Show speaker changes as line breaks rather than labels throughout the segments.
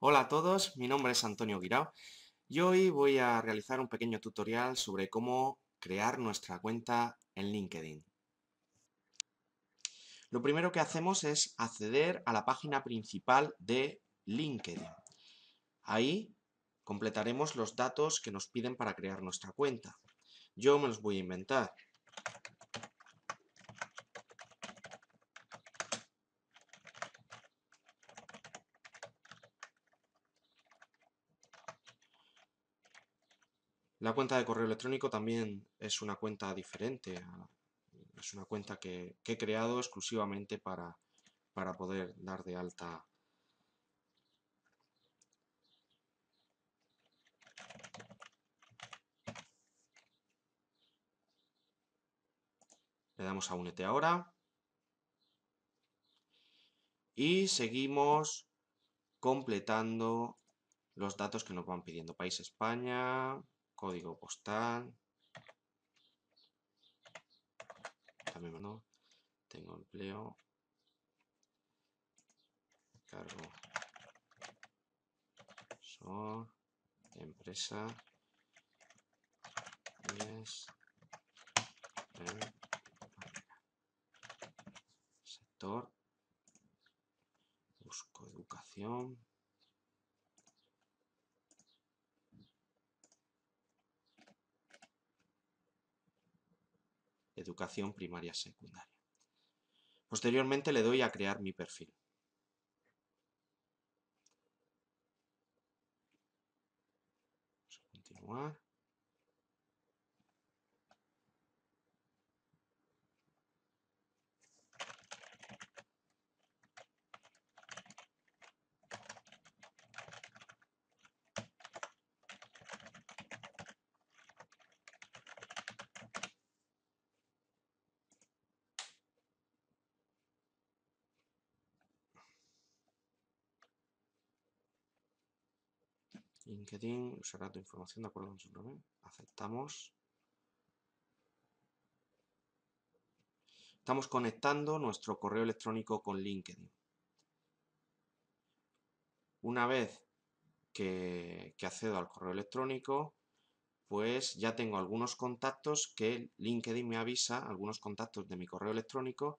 Hola a todos, mi nombre es Antonio Guirao y hoy voy a realizar un pequeño tutorial sobre cómo crear nuestra cuenta en LinkedIn. Lo primero que hacemos es acceder a la página principal de LinkedIn. Ahí completaremos los datos que nos piden para crear nuestra cuenta. Yo me los voy a inventar. La cuenta de correo electrónico también es una cuenta diferente, es una cuenta que, he creado exclusivamente para, para poder dar de alta Le damos a únete ahora. Y seguimos completando los datos que nos van pidiendo. País España, código postal. También no Tengo empleo. Cargo. Sor. Empresa. es em. Sector. Busco educación. educación primaria secundaria. Posteriormente le doy a crear mi perfil. Vamos a continuar. LinkedIn usará tu información de acuerdo con su nombre. Aceptamos. Estamos conectando nuestro correo electrónico con LinkedIn. Una vez que, accedo al correo electrónico, pues ya tengo algunos contactos que LinkedIn me avisa, algunos contactos de mi correo electrónico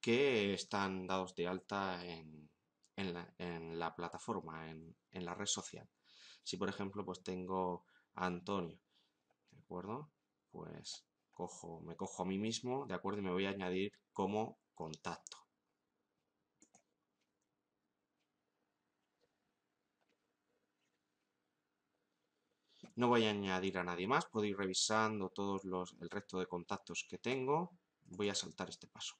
que están dados de alta en, la, plataforma, en la red social. Si, por ejemplo, pues tengo a Antonio, ¿de acuerdo? Pues cojo, me cojo a mí mismo, ¿de acuerdo? Y me voy a añadir como contacto. No voy a añadir a nadie más, puedo ir revisando todos los, el resto de contactos que tengo. Voy a saltar este paso.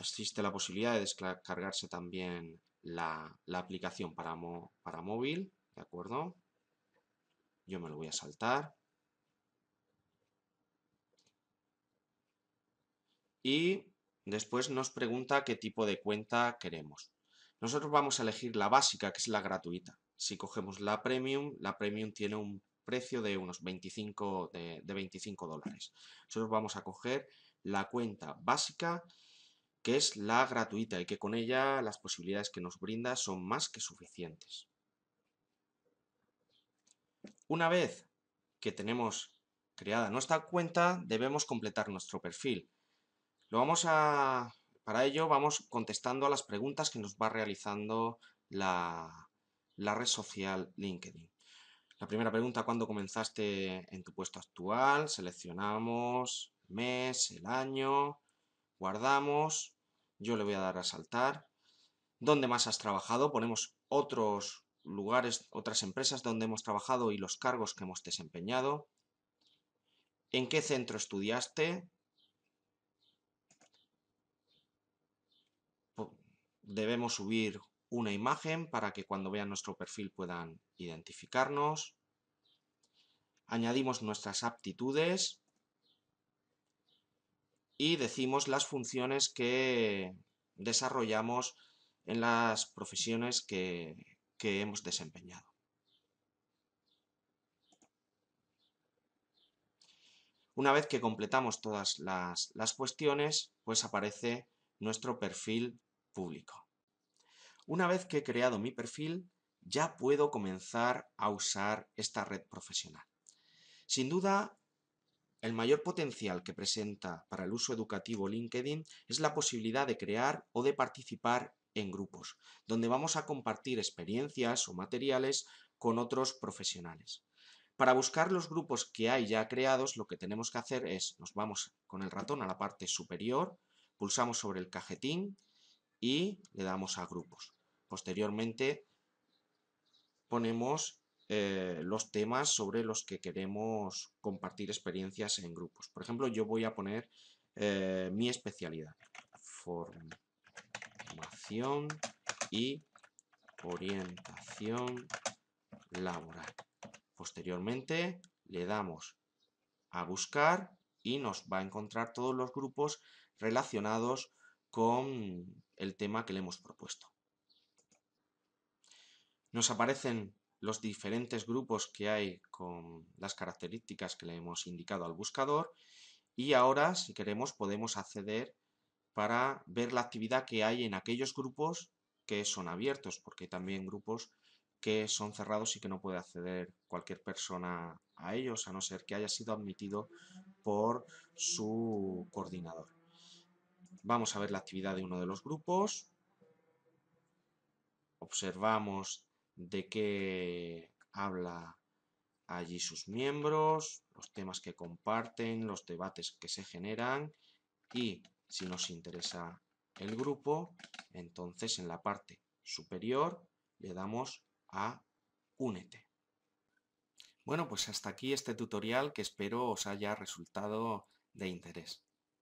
existe la posibilidad de descargarse también la, aplicación para, para móvil, ¿de acuerdo? Yo me lo voy a saltar. Y después nos pregunta qué tipo de cuenta queremos. Nosotros vamos a elegir la básica, que es la gratuita. Si cogemos la premium, la premium tiene un precio de unos 25, de, de 25 dólares. Nosotros vamos a coger la cuenta básica que es la gratuita y que con ella las posibilidades que nos brinda son más que suficientes. Una vez que tenemos creada nuestra cuenta, debemos completar nuestro perfil. Lo vamos a... Para ello vamos contestando a las preguntas que nos va realizando la, la red social LinkedIn. La primera pregunta, ¿cuándo comenzaste en tu puesto actual? Seleccionamos mes, el año, guardamos yo le voy a dar a saltar. ¿Dónde más has trabajado? Ponemos otros lugares, otras empresas donde hemos trabajado y los cargos que hemos desempeñado. ¿En qué centro estudiaste? Debemos subir una imagen para que cuando vean nuestro perfil puedan identificarnos. Añadimos nuestras aptitudes y decimos las funciones que desarrollamos en las profesiones que, hemos desempeñado. Una vez que completamos todas las, las, cuestiones, pues aparece nuestro perfil público. Una vez que he creado mi perfil, ya puedo comenzar a usar esta red profesional. Sin duda, el mayor potencial que presenta para el uso educativo LinkedIn es la posibilidad de crear o de participar en grupos, donde vamos a compartir experiencias o materiales con otros profesionales. Para buscar los grupos que hay ya creados, lo que tenemos que hacer es, nos vamos con el ratón a la parte superior, pulsamos sobre el cajetín y le damos a grupos. Posteriormente ponemos eh, los temas sobre los que queremos compartir experiencias en grupos. Por ejemplo, yo voy a poner eh, mi especialidad, formación y orientación laboral. Posteriormente le damos a buscar y nos va a encontrar todos los grupos relacionados con el tema que le hemos propuesto. Nos aparecen los diferentes grupos que hay con las características que le hemos indicado al buscador y ahora, si queremos, podemos acceder para ver la actividad que hay en aquellos grupos que son abiertos, porque hay también grupos que son cerrados y que no puede acceder cualquier persona a ellos, a no ser que haya sido admitido por su coordinador. Vamos a ver la actividad de uno de los grupos. Observamos de qué habla allí sus miembros, los temas que comparten, los debates que se generan y si nos interesa el grupo, entonces en la parte superior le damos a Únete. Bueno, pues hasta aquí este tutorial que espero os haya resultado de interés.